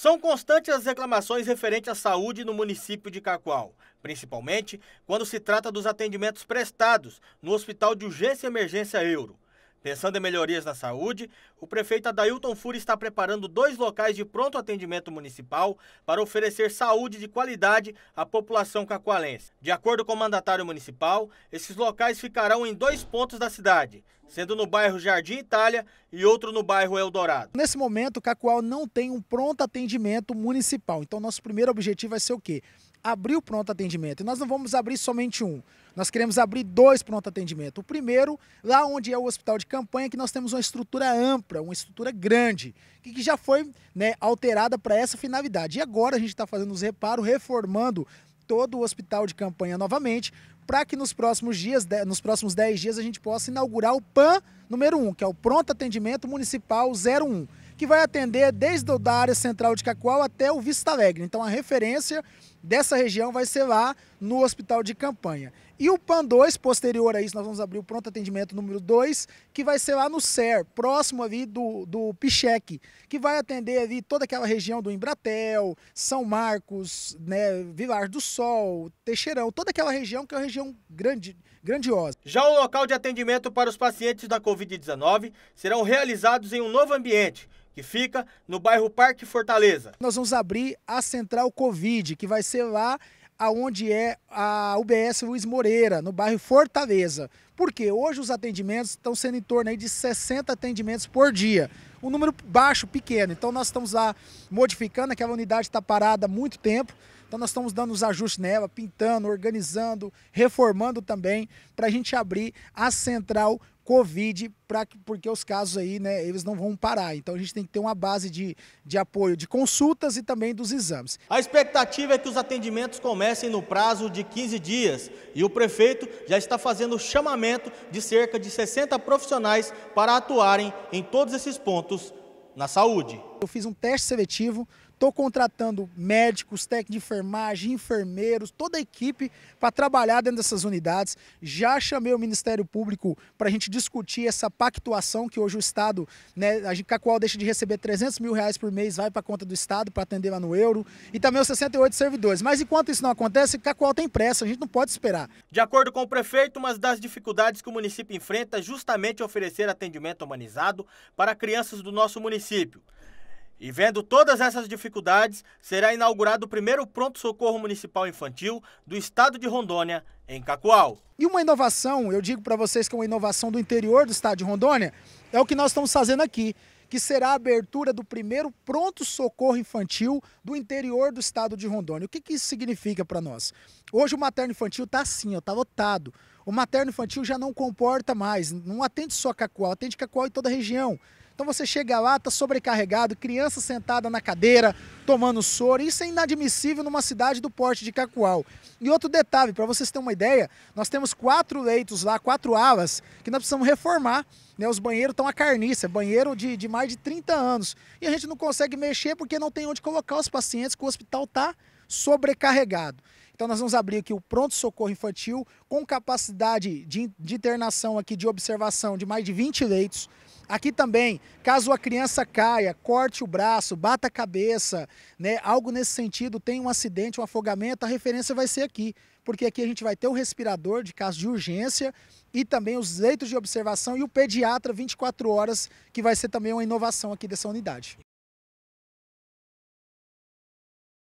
São constantes as reclamações referentes à saúde no município de Cacoal, principalmente quando se trata dos atendimentos prestados no Hospital de Urgência e Emergência Euro. Pensando em melhorias na saúde, o prefeito Adailton Fury está preparando dois locais de pronto atendimento municipal para oferecer saúde de qualidade à população cacoalense. De acordo com o mandatário municipal, esses locais ficarão em dois pontos da cidade, sendo no bairro Jardim Itália e outro no bairro Eldorado. Nesse momento, Cacoal não tem um pronto atendimento municipal. Então, nosso primeiro objetivo vai ser o quê? Abrir o pronto atendimento. E nós não vamos abrir somente um. Nós queremos abrir dois pronto atendimento. O primeiro, lá onde é o hospital de campanha, que nós temos uma estrutura ampla, uma estrutura grande, que já foi né, alterada para essa finalidade. E agora a gente está fazendo os reparos, reformando todo o hospital de campanha novamente, para que nos próximos dias, nos próximos 10 dias, a gente possa inaugurar o PAN número 1, que é o Pronto Atendimento Municipal 01, que vai atender desde a área central de Cacoal até o Vista Alegre. Então, a referência dessa região vai ser lá no hospital de campanha. E o PAN 2, posterior a isso, nós vamos abrir o pronto atendimento número 2, que vai ser lá no SER, próximo ali do, do Pichec, que vai atender ali toda aquela região do Embratel, São Marcos, né, Vilar do Sol, Teixeirão, toda aquela região que é uma região grande, grandiosa. Já o local de atendimento para os pacientes da Covid-19 serão realizados em um novo ambiente, que fica no bairro Parque Fortaleza. Nós vamos abrir a central Covid, que vai ser lá aonde é a UBS Luiz Moreira, no bairro Fortaleza. Porque hoje os atendimentos estão sendo em torno de 60 atendimentos por dia. Um número baixo, pequeno. Então nós estamos lá modificando, aquela unidade está parada há muito tempo. Então nós estamos dando os ajustes nela, pintando, organizando, reformando também, para a gente abrir a central Covid, pra, porque os casos aí, né, eles não vão parar. Então a gente tem que ter uma base de, de apoio de consultas e também dos exames. A expectativa é que os atendimentos comecem no prazo de 15 dias e o prefeito já está fazendo chamamento de cerca de 60 profissionais para atuarem em todos esses pontos na saúde. Eu fiz um teste seletivo Estou contratando médicos, técnicos de enfermagem, enfermeiros, toda a equipe para trabalhar dentro dessas unidades. Já chamei o Ministério Público para a gente discutir essa pactuação que hoje o Estado, né, a, gente, a qual deixa de receber 300 mil reais por mês, vai para a conta do Estado para atender lá no euro e também os 68 servidores. Mas enquanto isso não acontece, a qual tem pressa, a gente não pode esperar. De acordo com o prefeito, uma das dificuldades que o município enfrenta é justamente oferecer atendimento humanizado para crianças do nosso município. E vendo todas essas dificuldades, será inaugurado o primeiro pronto-socorro municipal infantil do estado de Rondônia, em Cacoal. E uma inovação, eu digo para vocês que é uma inovação do interior do estado de Rondônia, é o que nós estamos fazendo aqui, que será a abertura do primeiro pronto-socorro infantil do interior do estado de Rondônia. O que, que isso significa para nós? Hoje o materno infantil está assim, está lotado. O materno infantil já não comporta mais, não atende só Cacoal, atende Cacoal e toda a região. Então você chega lá, está sobrecarregado, criança sentada na cadeira, tomando soro. Isso é inadmissível numa cidade do porte de Cacoal. E outro detalhe, para vocês terem uma ideia, nós temos quatro leitos lá, quatro alas, que nós precisamos reformar. Né? Os banheiros estão a carniça, banheiro de, de mais de 30 anos. E a gente não consegue mexer porque não tem onde colocar os pacientes, que o hospital está sobrecarregado. Então nós vamos abrir aqui o pronto-socorro infantil com capacidade de, de internação aqui, de observação de mais de 20 leitos. Aqui também, caso a criança caia, corte o braço, bata a cabeça, né, algo nesse sentido, tem um acidente, um afogamento, a referência vai ser aqui, porque aqui a gente vai ter o respirador de caso de urgência e também os leitos de observação e o pediatra 24 horas, que vai ser também uma inovação aqui dessa unidade.